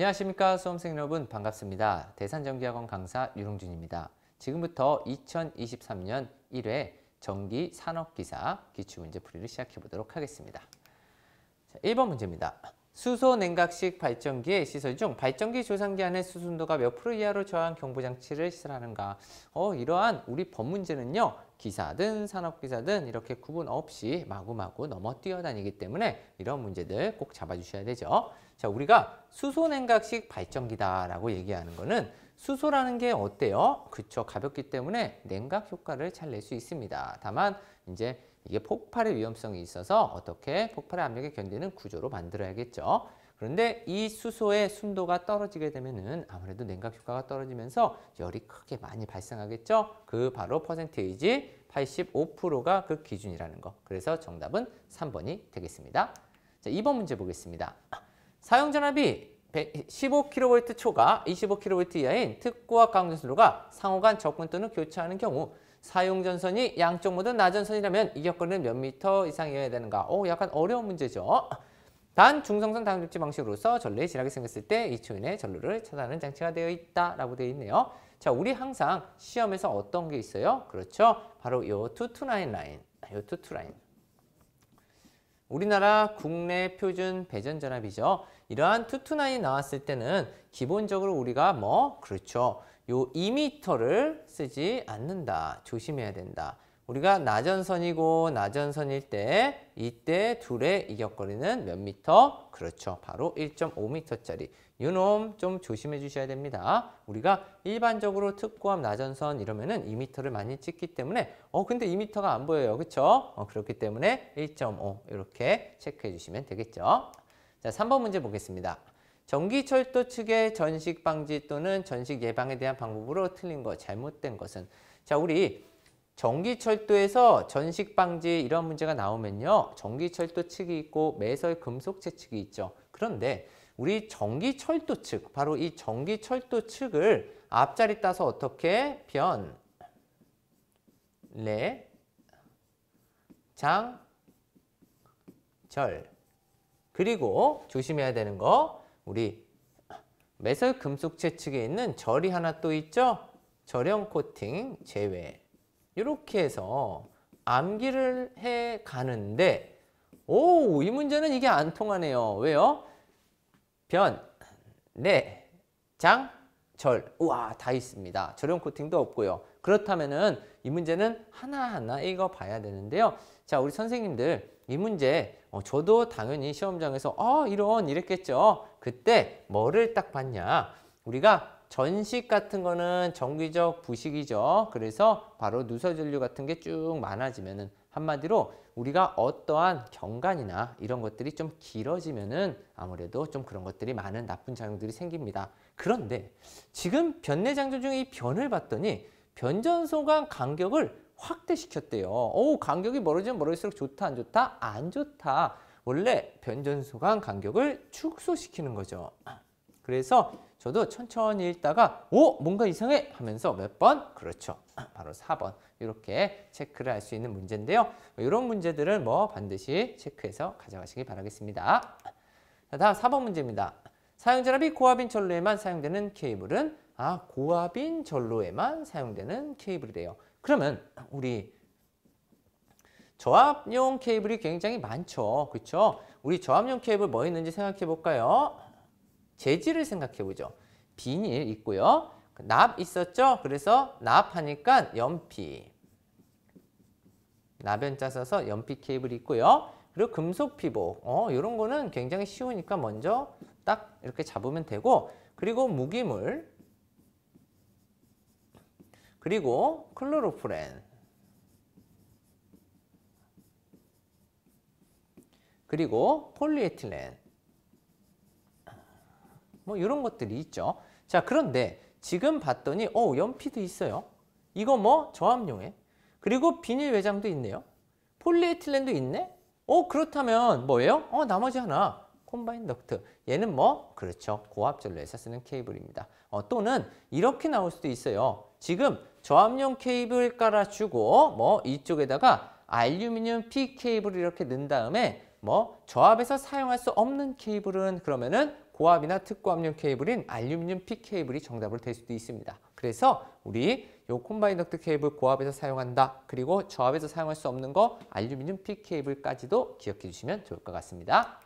안녕하십니까 수험생 여러분 반갑습니다. 대산전기학원 강사 유롱준입니다. 지금부터 2023년 1회 전기 산업기사 기출문제 풀이를 시작해 보도록 하겠습니다. 자, 1번 문제입니다. 수소 냉각식 발전기의 시설 중 발전기 조산기 안의 수순도가 몇 프로 이하로 저하한 경보장치를 시설하는가? 어, 이러한 우리 법 문제는요. 기사든 산업기사든 이렇게 구분 없이 마구마구 넘어뛰어 다니기 때문에 이런 문제들 꼭 잡아주셔야 되죠. 자, 우리가 수소 냉각식 발전기다라고 얘기하는 거는 수소라는 게 어때요? 그쵸. 가볍기 때문에 냉각 효과를 잘 낼 수 있습니다. 다만 이제 이게 폭발의 위험성이 있어서 어떻게 폭발의 압력에 견디는 구조로 만들어야겠죠. 그런데 이 수소의 순도가 떨어지게 되면은 아무래도 냉각 효과가 떨어지면서 열이 크게 많이 발생하겠죠. 그 바로 퍼센테이지 85%가 그 기준이라는 거. 그래서 정답은 3번이 되겠습니다. 자, 2번 문제 보겠습니다. 사용전압이 15kV 초과 25kV 이하인 특구와 강전선로가 상호간 접근 또는 교차하는 경우 사용전선이 양쪽 모두 나전선이라면 이격거리는 몇 미터 이상이어야 되는가? 오, 약간 어려운 문제죠. 단 중성선 당중접지 방식으로서 전류의 지락게 생겼을 때 이초인의 전류를 차단하는 장치가 되어 있다라고 되어 있네요. 자, 우리 항상 시험에서 어떤 게 있어요? 그렇죠? 바로 요 투투 라인 라인, 요 투투 라인. 우리나라 국내 표준 배전 전압이죠. 이러한 투투나이 나왔을 때는 기본적으로 우리가 뭐 그렇죠. 요 2m를 쓰지 않는다. 조심해야 된다. 우리가 나전선이고 나전선일 때 이때 둘의 이격거리는 몇 미터? 그렇죠. 바로 1 5터짜리유놈좀 조심해 주셔야 됩니다. 우리가 일반적으로 특고함 나전선 이러면은 2터를 많이 찍기 때문에 어 근데 2터가안 보여요. 그렇죠? 어, 그렇기 때문에 1.5 이렇게 체크해 주시면 되겠죠. 자, 3번 문제 보겠습니다. 전기철도 측의 전식 방지 또는 전식 예방에 대한 방법으로 틀린 거 잘못된 것은 자, 우리 전기철도에서 전식 방지 이런 문제가 나오면요. 전기철도 측이 있고 매설 금속재 측이 있죠. 그런데 우리 전기철도 측, 바로 이 전기철도 측을 앞자리 따서 어떻게 변, 레, 네. 장, 절. 그리고 조심해야 되는 거 우리 매설 금속재 측에 있는 절이 하나 또 있죠? 절형 코팅 제외. 이렇게 해서 암기를 해 가는데 오, 이 문제는 이게 안 통하네요. 왜요? 변, 내, 네, 장, 절. 우와, 다 있습니다. 절용 코팅도 없고요. 그렇다면은 이 문제는 하나하나 읽어봐야 되는데요. 자, 우리 선생님들 이 문제 어, 저도 당연히 시험장에서 어, 이런 이랬겠죠. 그때 뭐를 딱 봤냐. 우리가 전식 같은 거는 정기적 부식이죠. 그래서 바로 누설전류 같은 게 쭉 많아지면은 한마디로 우리가 어떠한 경관이나 이런 것들이 좀 길어지면은 아무래도 좀 그런 것들이 많은 나쁜 작용들이 생깁니다. 그런데 지금 변내장조 중에 이 변을 봤더니 변전소 간 간격을 확대시켰대요. 오, 간격이 멀어지면 멀어질수록 좋다, 안 좋다? 안 좋다. 원래 변전소 간 간격을 축소시키는 거죠. 그래서 저도 천천히 읽다가 오 뭔가 이상해 하면서 몇 번? 그렇죠. 아, 바로 4번 이렇게 체크를 할 수 있는 문제인데요. 뭐 이런 문제들을 뭐 반드시 체크해서 가져가시길 바라겠습니다. 자, 다음 4번 문제입니다. 사용전압이 고압인 전로에만 사용되는 케이블은 아 고압인 전로에만 사용되는 케이블이래요. 그러면 우리 저압용 케이블이 굉장히 많죠. 그렇죠? 우리 저압용 케이블 뭐 있는지 생각해 볼까요? 재질을 생각해보죠. 비닐 있고요. 그 납 있었죠? 그래서 납하니까 연피. 나변자 써서 연피 케이블이 있고요. 그리고 금속 피복. 어, 이런 거는 굉장히 쉬우니까 먼저 딱 이렇게 잡으면 되고 그리고 무기물 그리고 클로로프렌 그리고 폴리에틸렌 뭐 이런 것들이 있죠. 자 그런데 지금 봤더니 어 연피도 있어요. 이거 뭐저압용에 그리고 비닐 외장도 있네요. 폴리에틸렌도 있네. 어 그렇다면 뭐예요? 어 나머지 하나 콤바인 덕트. 얘는 뭐? 그렇죠. 고압전로 에서 쓰는 케이블입니다. 어, 또는 이렇게 나올 수도 있어요. 지금 저압용 케이블 깔아주고 뭐 이쪽에다가 알루미늄 P 케이블 이렇게 넣은 다음에 뭐 저압에서 사용할 수 없는 케이블은 그러면은 고압이나 특고압용 케이블인 알루미늄 P 케이블이 정답을 될 수도 있습니다. 그래서 우리 요 콤바인덕트 케이블 고압에서 사용한다. 그리고 저압에서 사용할 수 없는 거 알루미늄 P 케이블까지도 기억해 주시면 좋을 것 같습니다.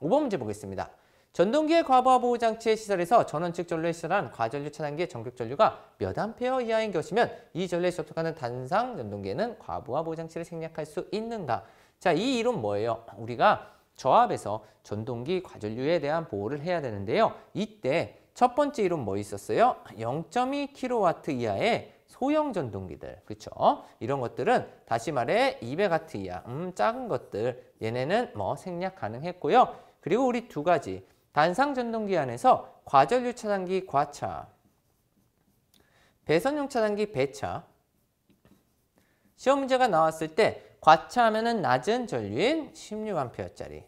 5번 문제 보겠습니다. 전동기의 과부하 보호 장치의 시설에서 전원측 전류에 시설한 과전류 차단기의 전극 전류가 몇 암페어 이하인 것이면 이 전류에 접촉하는 단상 전동기에는 과부하 보호 장치를 생략할 수 있는가? 자, 이 이론 뭐예요? 우리가 저압에서 전동기 과전류에 대한 보호를 해야 되는데요. 이때 첫 번째 이론 뭐 있었어요? 0.2kW 이하의 소형 전동기들, 그렇죠? 이런 것들은 다시 말해 200W 이하, 음, 작은 것들 얘네는 뭐 생략 가능했고요. 그리고 우리 두 가지, 단상 전동기 안에서 과전류 차단기 과차, 배선용 차단기 배차, 시험 문제가 나왔을 때 과차하면은 낮은 전류인 16A짜리,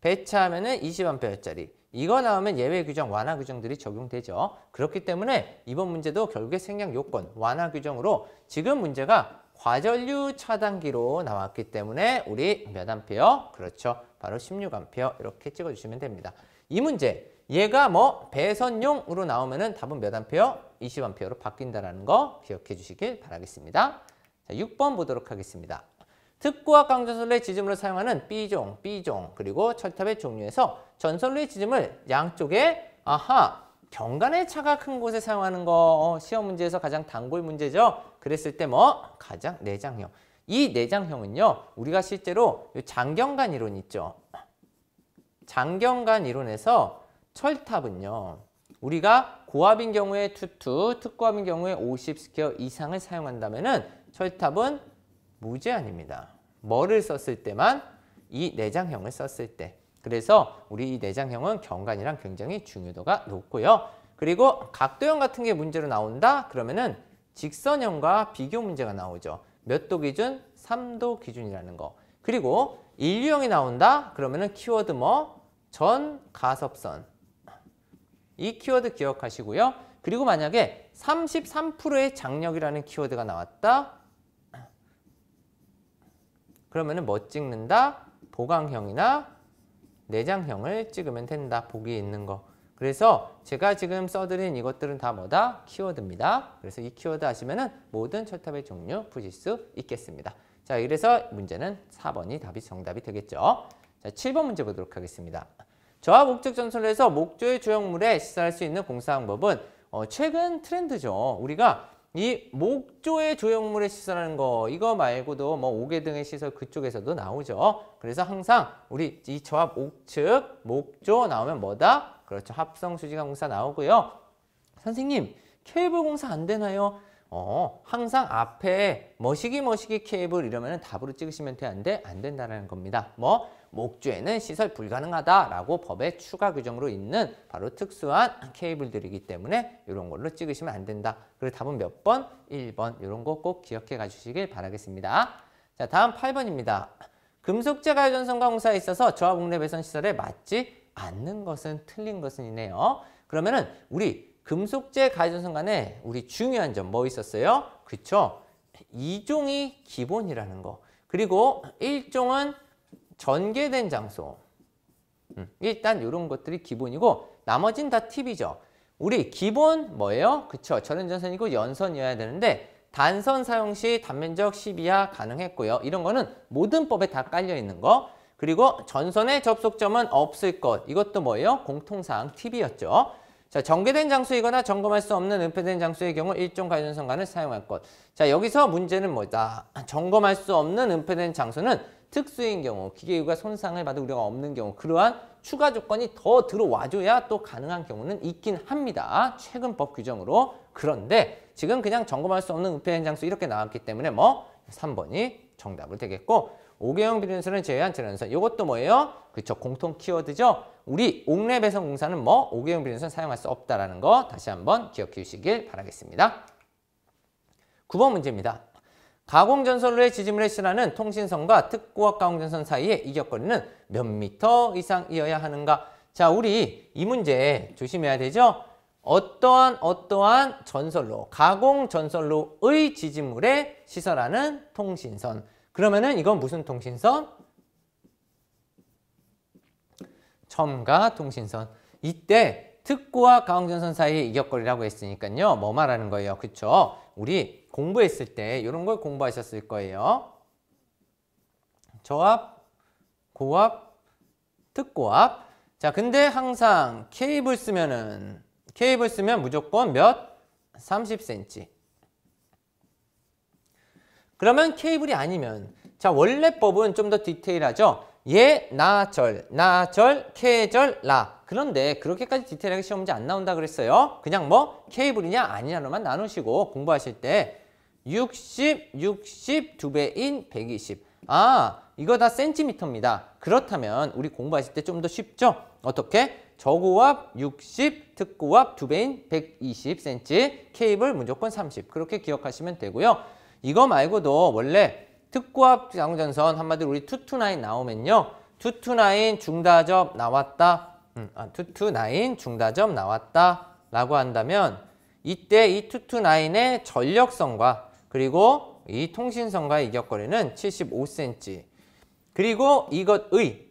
배차하면은 20A짜리. 이거 나오면 예외 규정, 완화 규정들이 적용되죠. 그렇기 때문에 이번 문제도 결국에 생략 요건, 완화 규정으로 지금 문제가 과전류 차단기로 나왔기 때문에 우리 몇 암페어? 그렇죠. 바로 1 6암페 이렇게 찍어주시면 됩니다. 이 문제, 얘가 뭐 배선용으로 나오면 은 답은 몇 암페어? 2 0암로 바뀐다는 거 기억해 주시길 바라겠습니다. 자, 6번 보도록 하겠습니다. 특구와강전선로의지점을 사용하는 B종, B종 그리고 철탑의 종류에서 전선로의지점을 양쪽에 아하 경간의 차가 큰 곳에 사용하는 거 어, 시험 문제에서 가장 단골 문제죠. 그랬을 때 뭐 가장 내장형. 이 내장형은요. 우리가 실제로 장경간 이론 있죠. 장경간 이론에서 철탑은요. 우리가 고압인 경우에 2, 2, 특구압인 경우에 50스퀘어 이상을 사용한다면 은 철탑은 무제한입니다. 뭐를 썼을 때만 이 내장형을 썼을 때 그래서 우리 이 내장형은 경관이랑 굉장히 중요도가 높고요. 그리고 각도형 같은 게 문제로 나온다? 그러면은 직선형과 비교 문제가 나오죠. 몇 도 기준? 3도 기준이라는 거. 그리고 인류형이 나온다? 그러면은 키워드 뭐? 전 가섭선. 이 키워드 기억하시고요. 그리고 만약에 33%의 장력이라는 키워드가 나왔다? 그러면은 뭐 찍는다? 보강형이나 내장형을 찍으면 된다. 보기 있는 거. 그래서 제가 지금 써드린 이것들은 다 뭐다? 키워드입니다. 그래서 이 키워드 하시면은 모든 철탑의 종류 푸실 수 있겠습니다. 자, 이래서 문제는 4번이 답이 정답이 되겠죠. 자, 7번 문제 보도록 하겠습니다. 저하 목적 전선에서 목조의 조형물에 시사할 수 있는 공사 방법은 어, 최근 트렌드죠. 우리가 이 목조의 조형물에 시설하는 거 이거 말고도 뭐 오개 등의 시설 그쪽에서도 나오죠. 그래서 항상 우리 이 조합 옥측 목조 나오면 뭐다? 그렇죠. 합성 수지공사 나오고요. 선생님 케이블 공사 안 되나요? 어, 항상 앞에 머시기 머시기 케이블 이러면 답으로 찍으시면 돼안돼안 된다라는 겁니다. 뭐 목에는 시설 불가능하다라고 법의 추가 규정으로 있는 바로 특수한 케이블들이기 때문에 이런 걸로 찍으시면 안 된다. 그리고 답은 몇 번? 1번 이런 거 꼭 기억해 가주시길 바라겠습니다. 자 다음 8번입니다. 금속재 가요전선과 공사에 있어서 저하 국내 배선 시설에 맞지 않는 것은 틀린 것은 이네요. 그러면은 우리 금속재 가요전선 간에 우리 중요한 점 뭐 있었어요? 그쵸? 이종이 기본이라는 거. 그리고 일종은 전개된 장소. 음, 일단 이런 것들이 기본이고 나머진 다 팁이죠. 우리 기본 뭐예요? 그쵸. 전연전선이고 연선이어야 되는데 단선 사용 시 단면적 10 이하 가능했고요. 이런 거는 모든 법에 다 깔려있는 거. 그리고 전선의 접속점은 없을 것. 이것도 뭐예요? 공통사항 팁이었죠. 자, 전개된 장소이거나 점검할 수 없는 은폐된 장소의 경우 일종 가전선관을 사용할 것. 자, 여기서 문제는 뭐다? 점검할 수 없는 은폐된 장소는 특수인 경우 기계유가 손상을 받을 우려가 없는 경우 그러한 추가 조건이 더 들어와줘야 또 가능한 경우는 있긴 합니다. 최근 법 규정으로 그런데 지금 그냥 점검할 수 없는 은폐 현장수 이렇게 나왔기 때문에 뭐 3번이 정답을 되겠고 5개형 비린수는 제외한 재련선 이것도 뭐예요? 그렇죠 공통 키워드죠. 우리 옥내 배선 공사는 뭐 5개형 비린수는 사용할 수 없다라는 거 다시 한번 기억해 주시길 바라겠습니다. 9번 문제입니다. 가공전선로의 지지물의 신화는 통신선과 특고압 가공전선 사이의 이격거리는 몇 미터 이상이어야 하는가? 자, 우리 이 문제 조심해야 되죠? 어떠한 어떠한 전설로가공전설로의 지지물에 시설하는 통신선. 그러면은 이건 무슨 통신선? 첨가 통신선. 이때 특고와 강원전선 사이의 이격거리라고 했으니까요. 뭐 말하는 거예요? 그쵸? 우리 공부했을 때 이런 걸 공부하셨을 거예요. 저압, 고압, 특고압. 자, 근데 항상 케이블 쓰면은 케이블 쓰면 무조건 몇? 30cm. 그러면 케이블이 아니면 자, 원래법은 좀 더 디테일하죠. 예, 나, 절, 나, 절, 케, 절, 라 그런데 그렇게까지 디테일하게 시험 문제 안 나온다 그랬어요 그냥 뭐 케이블이냐 아니냐로만 나누시고 공부하실 때 60, 60, 두배인 120 아, 이거 다 센티미터입니다 그렇다면 우리 공부하실 때 좀 더 쉽죠? 어떻게? 저고압 60, 특고압 두배인 120cm, 케이블 무조건 30 그렇게 기억하시면 되고요 이거 말고도 원래 특구합 장전선 한마디로 우리 투투나인 나오면요. 투투나인 중다점 나왔다. 음, 아, 투투나인 중다점 나왔다. 라고 한다면 이때 이 투투나인의 전력선과 그리고 이 통신선과의 이격거리는 75cm 그리고 이것의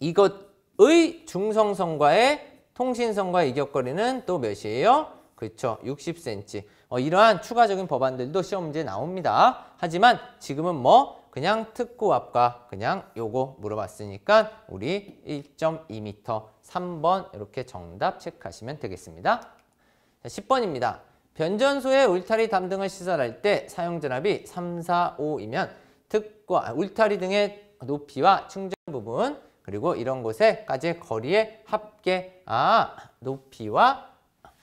이것의 중성선과의 통신선과의 이격거리는 또 몇이에요? 그렇죠 60cm 어, 이러한 추가적인 법안들도 시험 문제에 나옵니다. 하지만 지금은 뭐 그냥 특고압과 그냥 요거 물어봤으니까 우리 1.2m 3번 이렇게 정답 체크하시면 되겠습니다. 자, 10번입니다. 변전소에 울타리 담등을 시설할 때 사용전압이 3, 4, 5이면 특과 아, 울타리 등의 높이와 충전 부분 그리고 이런 곳에까지의 거리의 합계 아 높이와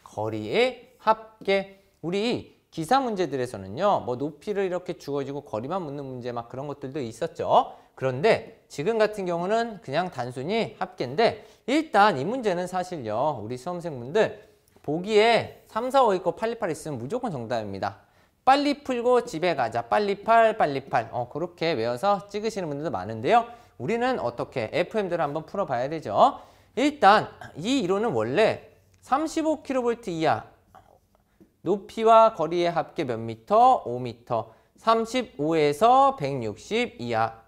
거리의 합계 우리 기사 문제들에서는요. 뭐 높이를 이렇게 주어지고 거리만 묻는 문제 막 그런 것들도 있었죠. 그런데 지금 같은 경우는 그냥 단순히 합계인데 일단 이 문제는 사실요. 우리 수험생분들 보기에 3, 4, 5있고 8, 2, 8 있으면 무조건 정답입니다. 빨리 풀고 집에 가자. 빨리 팔, 빨리 팔. 어, 그렇게 외워서 찍으시는 분들도 많은데요. 우리는 어떻게 FM들을 한번 풀어봐야 되죠. 일단 이 이론은 원래 35kV 이하 높이와 거리의 합계 몇 미터? 5미터. 35에서 160 이하.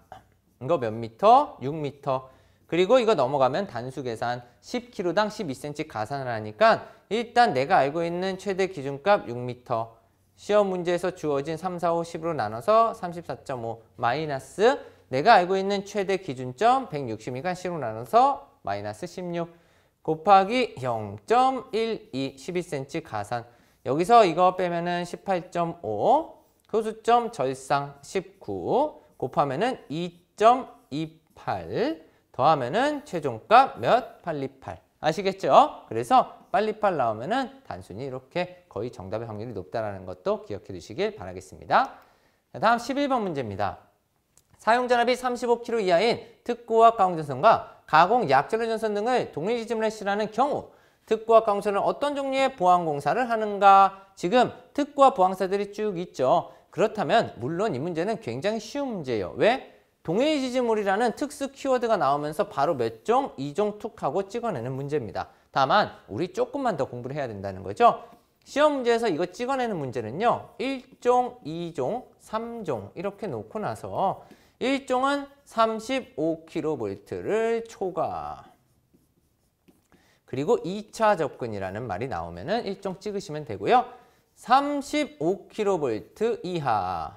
이거 몇 미터? 6미터. 그리고 이거 넘어가면 단수 계산 10kg당 12cm 가산을 하니까 일단 내가 알고 있는 최대 기준값 6m 시험 문제에서 주어진 3, 4, 5, 10으로 나눠서 34.5 마이너스 내가 알고 있는 최대 기준점 160이니까 10으로 나눠서 마이너스 16 곱하기 0.12 12cm 가산 여기서 이거 빼면은 18.5교수점 그 절상 19 곱하면은 2.28 더하면은 최종값 몇? 828 아시겠죠? 그래서 빨리빨 나오면은 단순히 이렇게 거의 정답의 확률이 높다라는 것도 기억해 두시길 바라겠습니다. 다음 11번 문제입니다. 사용전압이 35km 이하인 특구와 가공전선과 가공 약전류 전선 등을 동일지점을 시라는 경우 특구와 강수는 어떤 종류의 보안공사를 하는가? 지금 특구와 보안사들이 쭉 있죠. 그렇다면 물론 이 문제는 굉장히 쉬운 문제예요. 왜? 동일 지지물이라는 특수 키워드가 나오면서 바로 몇 종, 이 종 툭 하고 찍어내는 문제입니다. 다만 우리 조금만 더 공부를 해야 된다는 거죠. 시험 문제에서 이거 찍어내는 문제는요. 일종이종삼 종 이렇게 놓고 나서 일종은 삼십오 킬로볼트를 초과 그리고 2차 접근이라는 말이 나오면 은 일종 찍으시면 되고요. 35kV 이하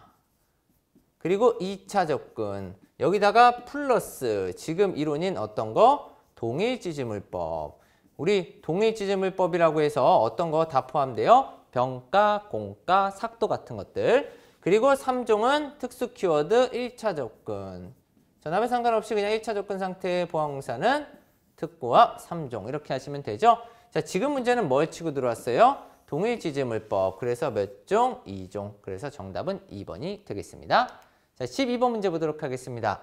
그리고 2차 접근 여기다가 플러스 지금 이론인 어떤 거? 동일지지물법 우리 동일지지물법이라고 해서 어떤 거 다 포함돼요? 병가, 공가, 삭도 같은 것들 그리고 3종은 특수 키워드 1차 접근 전압에 상관없이 그냥 1차 접근 상태의 보항공사는 특구와 삼종 이렇게 하시면 되죠. 자, 지금 문제는 뭘 치고 들어왔어요? 동일지지물법. 그래서 몇 종? 이종 그래서 정답은 2번이 되겠습니다. 자, 12번 문제 보도록 하겠습니다.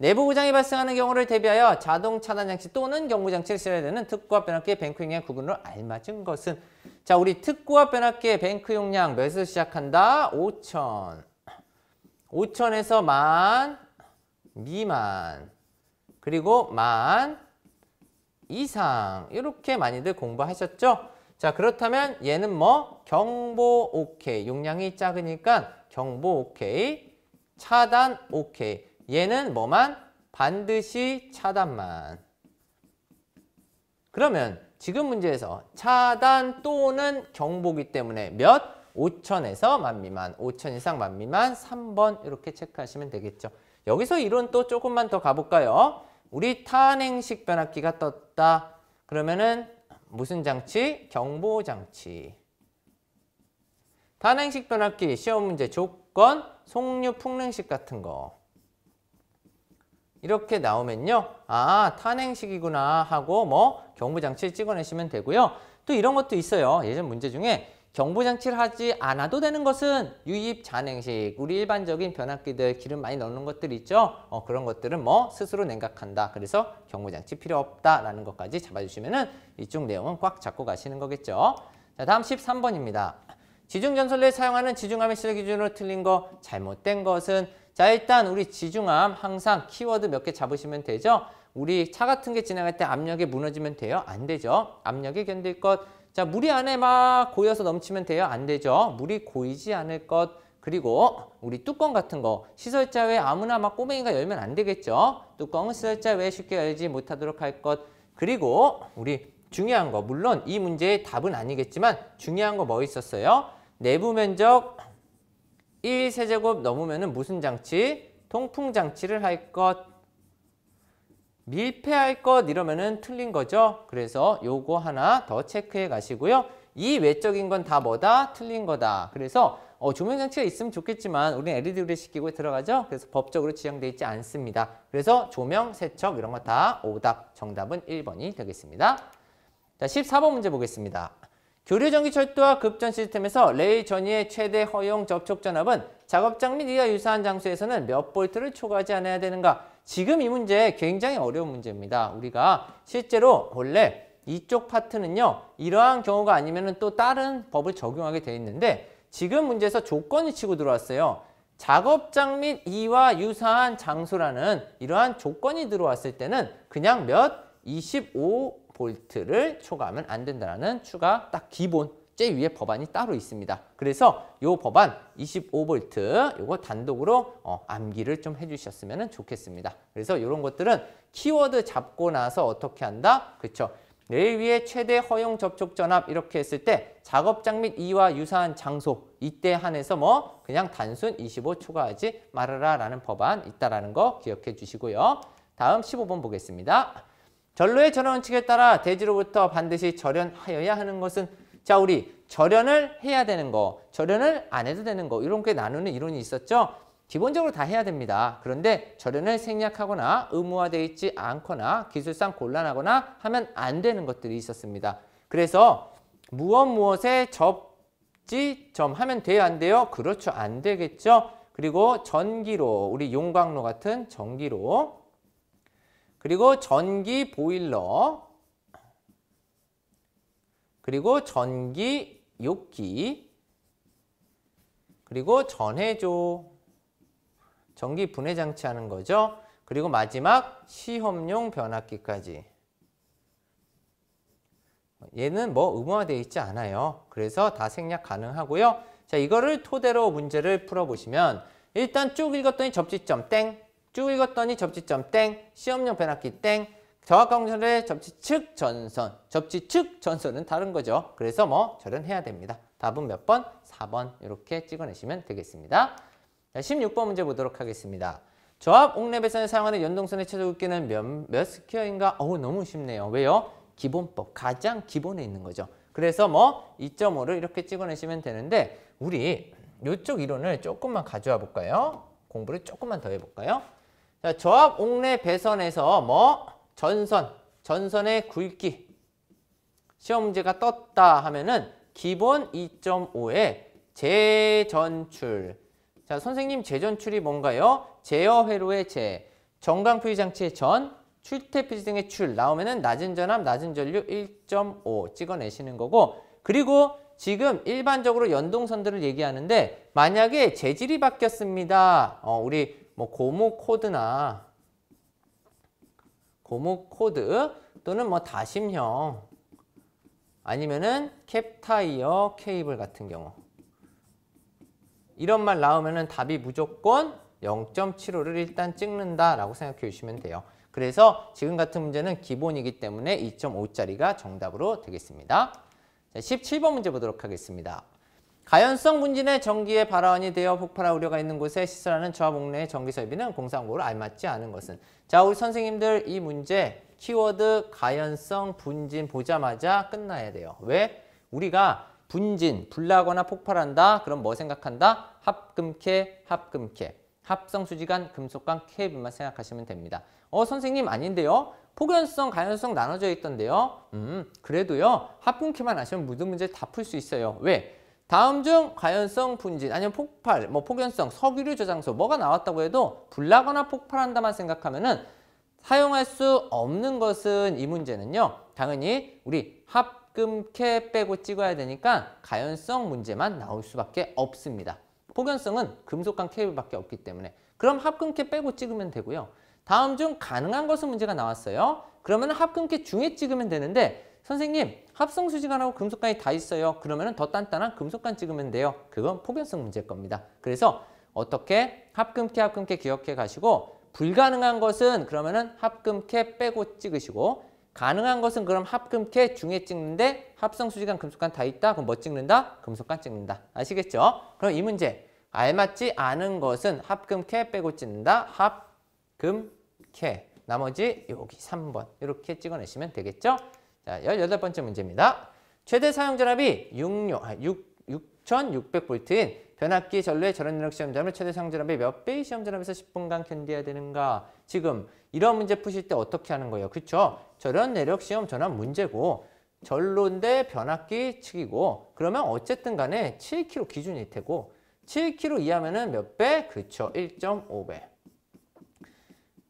내부 고장이 발생하는 경우를 대비하여 자동 차단 장치 또는 경고 장치를 써야 되는 특구와 변압기의 뱅크 용량 구분으로 알맞은 것은 자 우리 특구와 변압기의 뱅크 용량 몇에서 시작한다? 5천 5천에서 만 미만 그리고 만 이상 이렇게 많이들 공부하셨죠? 자 그렇다면 얘는 뭐 경보 오케이 용량이 작으니까 경보 오케이 차단 오케이 얘는 뭐만 반드시 차단만 그러면 지금 문제에서 차단 또는 경보기 때문에 몇? 5천에서 만 미만, 5천 이상 만 미만 3번 이렇게 체크하시면 되겠죠. 여기서 이론 또 조금만 더 가볼까요? 우리 탄핵식 변압기가 떴다. 그러면은 무슨 장치? 경보 장치. 탄핵식 변압기 시험 문제 조건, 속류 풍능식 같은 거. 이렇게 나오면요. 아, 탄핵식이구나 하고 뭐 경보 장치를 찍어내시면 되고요. 또 이런 것도 있어요. 예전 문제 중에 정보 장치를 하지 않아도 되는 것은 유입 잔행식 우리 일반적인 변압기들 기름 많이 넣는 것들 있죠 어, 그런 것들은 뭐 스스로 냉각한다 그래서 경보 장치 필요 없다라는 것까지 잡아주시면은 이쪽 내용은 꽉 잡고 가시는 거겠죠 자 다음 13번입니다 지중전설에 사용하는 지중함의 시절 기준으로 틀린 거 잘못된 것은 자 일단 우리 지중함 항상 키워드 몇 개 잡으시면 되죠 우리 차 같은 게 지나갈 때 압력에 무너지면 돼요 안 되죠 압력에 견딜 것 자, 물이 안에 막 고여서 넘치면 돼요? 안 되죠. 물이 고이지 않을 것. 그리고 우리 뚜껑 같은 거 시설자 외에 아무나 막 꼬맹이가 열면 안 되겠죠. 뚜껑은 시설자 외에 쉽게 열지 못하도록 할 것. 그리고 우리 중요한 거 물론 이 문제의 답은 아니겠지만 중요한 거 뭐 있었어요? 내부 면적 1세제곱 넘으면 은 무슨 장치? 통풍 장치를 할 것. 밀폐할 것 이러면은 틀린 거죠. 그래서 요거 하나 더 체크해 가시고요. 이 외적인 건 다 뭐다? 틀린 거다. 그래서 어, 조명장치가 있으면 좋겠지만 우리는 LED를 시키고 들어가죠. 그래서 법적으로 지정돼 있지 않습니다. 그래서 조명, 세척 이런 거 다 오답, 정답은 1번이 되겠습니다. 자, 14번 문제 보겠습니다. 교류전기철도와 급전 시스템에서 레이 전위의 최대 허용 접촉 전압은 작업장 및 이와 유사한 장소에서는 몇 볼트를 초과하지 않아야 되는가? 지금 이 문제 굉장히 어려운 문제입니다. 우리가 실제로 원래 이쪽 파트는요. 이러한 경우가 아니면 또 다른 법을 적용하게 돼 있는데 지금 문제에서 조건이 치고 들어왔어요. 작업장 및 이와 유사한 장소라는 이러한 조건이 들어왔을 때는 그냥 몇2 5트를 초과하면 안 된다는 추가 딱 기본 제위의 법안이 따로 있습니다. 그래서 이 법안 25V 이거 단독으로 어, 암기를 좀 해주셨으면 좋겠습니다. 그래서 이런 것들은 키워드 잡고 나서 어떻게 한다? 그렇죠. 레일 위에 최대 허용 접촉 전압 이렇게 했을 때 작업장 및 이와 유사한 장소 이때 한해서 뭐 그냥 단순 25 초과하지 말아라 라는 법안 있다라는 거 기억해 주시고요. 다음 15번 보겠습니다. 전로의 전원 원칙에 따라 대지로부터 반드시 절연하여야 하는 것은 자, 우리 절연을 해야 되는 거, 절연을 안 해도 되는 거 이런 게 나누는 이론이 있었죠. 기본적으로 다 해야 됩니다. 그런데 절연을 생략하거나 의무화되어 있지 않거나 기술상 곤란하거나 하면 안 되는 것들이 있었습니다. 그래서 무엇 무엇에 접지 점 하면 돼요 안 돼요? 그렇죠 안 되겠죠. 그리고 전기로 우리 용광로 같은 전기로 그리고 전기 보일러 그리고 전기, 욕기, 그리고 전해조, 전기 분해 장치 하는 거죠. 그리고 마지막 시험용 변압기까지. 얘는 뭐 의무화되어 있지 않아요. 그래서 다 생략 가능하고요. 자, 이거를 토대로 문제를 풀어보시면 일단 쭉 읽었더니 접지점 땡, 쭉 읽었더니 접지점 땡, 시험용 변압기 땡, 저각각선의 접지측 전선, 접지측 전선은 다른 거죠. 그래서 뭐 절연해야 됩니다. 답은 몇 번? 4번 이렇게 찍어내시면 되겠습니다. 자, 16번 문제 보도록 하겠습니다. 조합 옥내배선을 사용하는 연동선의 최소 굵기는 몇, 몇 스퀘어인가? 어우 너무 쉽네요. 왜요? 기본법, 가장 기본에 있는 거죠. 그래서 뭐 2.5를 이렇게 찍어내시면 되는데 우리 이쪽 이론을 조금만 가져와 볼까요? 공부를 조금만 더 해볼까요? 자, 조합 옥내 배선에서 뭐 전선, 전선의 굵기. 시험 문제가 떴다 하면은 기본 2 5의 재전출. 자, 선생님 재전출이 뭔가요? 제어 회로의 재, 정강 표의 장치의 전, 출퇴 표지 등의 출 나오면은 낮은 전압, 낮은 전류 1.5 찍어내시는 거고 그리고 지금 일반적으로 연동선들을 얘기하는데 만약에 재질이 바뀌었습니다. 어, 우리 뭐 고무 코드나 고무 코드 또는 뭐 다심형 아니면은 캡타이어 케이블 같은 경우 이런 말 나오면은 답이 무조건 0.75를 일단 찍는다라고 생각해 주시면 돼요. 그래서 지금 같은 문제는 기본이기 때문에 2.5짜리가 정답으로 되겠습니다. 자, 17번 문제 보도록 하겠습니다. 가연성 분진의 전기의 발화원이 되어 폭발할 우려가 있는 곳에 시설하는 저하 목내의 전기 설비는 공사항목으로 알맞지 않은 것은 자 우리 선생님들 이 문제 키워드 가연성 분진 보자마자 끝나야 돼요. 왜? 우리가 분진, 불나거나 폭발한다. 그럼 뭐 생각한다? 합금캐, 합금캐. 합성수지간, 금속간, 케이블만 생각하시면 됩니다. 어, 선생님 아닌데요? 폭연성, 가연성 나눠져 있던데요? 음, 그래도요. 합금캐만 아시면 모든 문제 다 풀 수 있어요. 왜? 다음 중 가연성 분진 아니면 폭발, 뭐 폭연성, 석유류 저장소 뭐가 나왔다고 해도 불나거나 폭발한다만 생각하면은 사용할 수 없는 것은 이 문제는요. 당연히 우리 합금캐 빼고 찍어야 되니까 가연성 문제만 나올 수밖에 없습니다. 폭연성은 금속강 케이블밖에 없기 때문에 그럼 합금캐 빼고 찍으면 되고요. 다음 중 가능한 것은 문제가 나왔어요. 그러면 합금께 중에 찍으면 되는데 선생님 합성수지관하고 금속관이 다 있어요. 그러면 더 단단한 금속관 찍으면 돼요. 그건 포견성 문제일 겁니다. 그래서 어떻게 합금캐 합금캐 기억해 가시고 불가능한 것은 그러면은 합금캐 빼고 찍으시고 가능한 것은 그럼 합금캐 중에 찍는데 합성수지관 금속관 다 있다? 그럼 뭐 찍는다? 금속관 찍는다. 아시겠죠? 그럼 이 문제 알맞지 않은 것은 합금캐 빼고 찍는다. 합금 이렇게 나머지 여기 3번 이렇게 찍어내시면 되겠죠? 자, 18번째 문제입니다. 최대 사용전압이 6료, 아, 6, 6,600V인 변압기 전류의 전원력 시험전압을 최대 사용전압의 몇 배의 시험전압에서 10분간 견뎌야 되는가? 지금 이런 문제 푸실 때 어떻게 하는 거예요? 그렇죠 전원내력 시험전압 문제고 전론대 변압기 측이고 그러면 어쨌든 간에 7kg 기준이되고 7kg 이하면은 몇 배? 그쵸. 1.5배.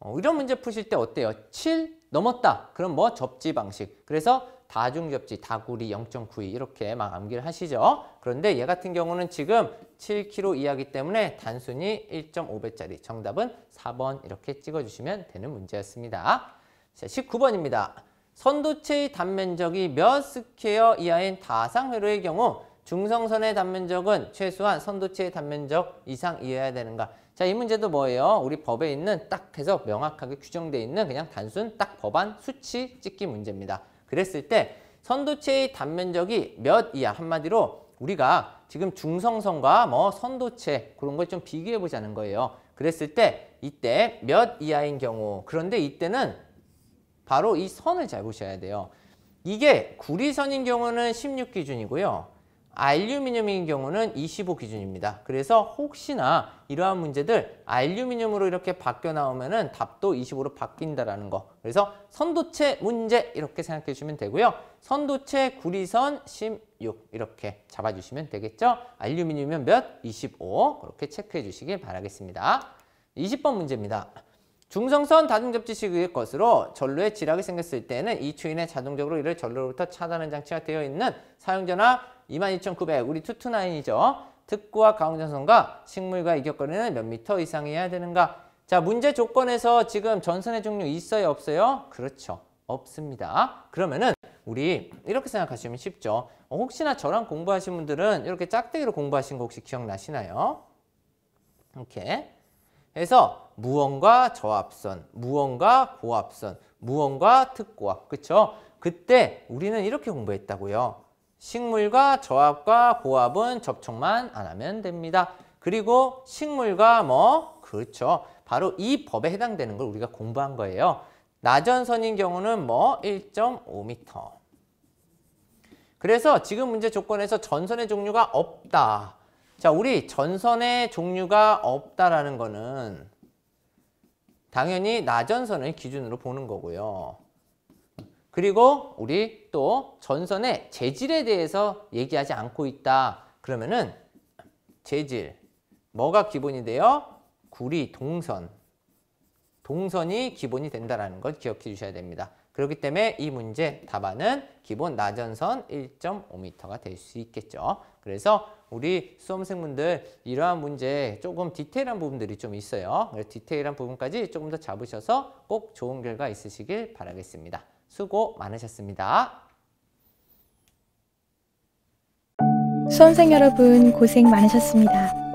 어, 이런 문제 푸실 때 어때요? 7 넘었다. 그럼 뭐 접지 방식. 그래서 다중접지, 다구리 0.92 이렇게 막 암기를 하시죠. 그런데 얘 같은 경우는 지금 7kg 이하기 때문에 단순히 1.5배짜리 정답은 4번 이렇게 찍어주시면 되는 문제였습니다. 자, 19번입니다. 선도체의 단면적이 몇 스퀘어 이하인 다상회로의 경우 중성선의 단면적은 최소한 선도체의 단면적 이상 이어야 되는가? 자, 이 문제도 뭐예요? 우리 법에 있는 딱 해서 명확하게 규정돼 있는 그냥 단순 딱 법안 수치 찍기 문제입니다. 그랬을 때 선도체의 단면적이 몇 이하 한마디로 우리가 지금 중성선과 뭐 선도체 그런 걸 좀 비교해 보자는 거예요. 그랬을 때 이때 몇 이하인 경우 그런데 이때는 바로 이 선을 잘 보셔야 돼요. 이게 구리선인 경우는 16 기준이고요. 알루미늄인 경우는 25 기준입니다. 그래서 혹시나 이러한 문제들 알루미늄으로 이렇게 바뀌어 나오면 은 답도 25로 바뀐다라는 거. 그래서 선도체 문제 이렇게 생각해 주시면 되고요. 선도체 구리선 16 이렇게 잡아주시면 되겠죠. 알루미늄이면 몇? 25 그렇게 체크해 주시길 바라겠습니다. 20번 문제입니다. 중성선 다중접지식의 시 것으로 전류에 지락이 생겼을 때는 이 추인에 자동적으로 이를 전류로부터 차단하는 장치가 되어 있는 사용자나 22,900 우리 투투나인이죠. 특구와 강원전선과 식물과 이격거리는 몇 미터 이상이어야 되는가? 자 문제 조건에서 지금 전선의 종류 있어요 없어요? 그렇죠. 없습니다. 그러면은 우리 이렇게 생각하시면 쉽죠. 어, 혹시나 저랑 공부하신 분들은 이렇게 짝대기로 공부하신 거 혹시 기억나시나요? 이렇게 해서 무언과 저압선, 무언과 고압선, 무언과 특고압, 그렇죠 그때 우리는 이렇게 공부했다고요. 식물과 저압과 고압은 접촉만 안 하면 됩니다. 그리고 식물과 뭐 그렇죠. 바로 이 법에 해당되는 걸 우리가 공부한 거예요. 나전선인 경우는 뭐 1.5m. 그래서 지금 문제 조건에서 전선의 종류가 없다. 자, 우리 전선의 종류가 없다라는 거는 당연히 나전선을 기준으로 보는 거고요. 그리고 우리 또 전선의 재질에 대해서 얘기하지 않고 있다. 그러면은 재질 뭐가 기본인데요? 구리, 동선. 동선이 기본이 된다는 걸 기억해 주셔야 됩니다. 그렇기 때문에 이 문제 답안은 기본 나전선 1.5m가 될 수 있겠죠. 그래서 우리 수험생분들 이러한 문제 조금 디테일한 부분들이 좀 있어요. 디테일한 부분까지 조금 더 잡으셔서 꼭 좋은 결과 있으시길 바라겠습니다. 수고 많으셨습니다. 수험생 여러분 고생 많으셨습니다.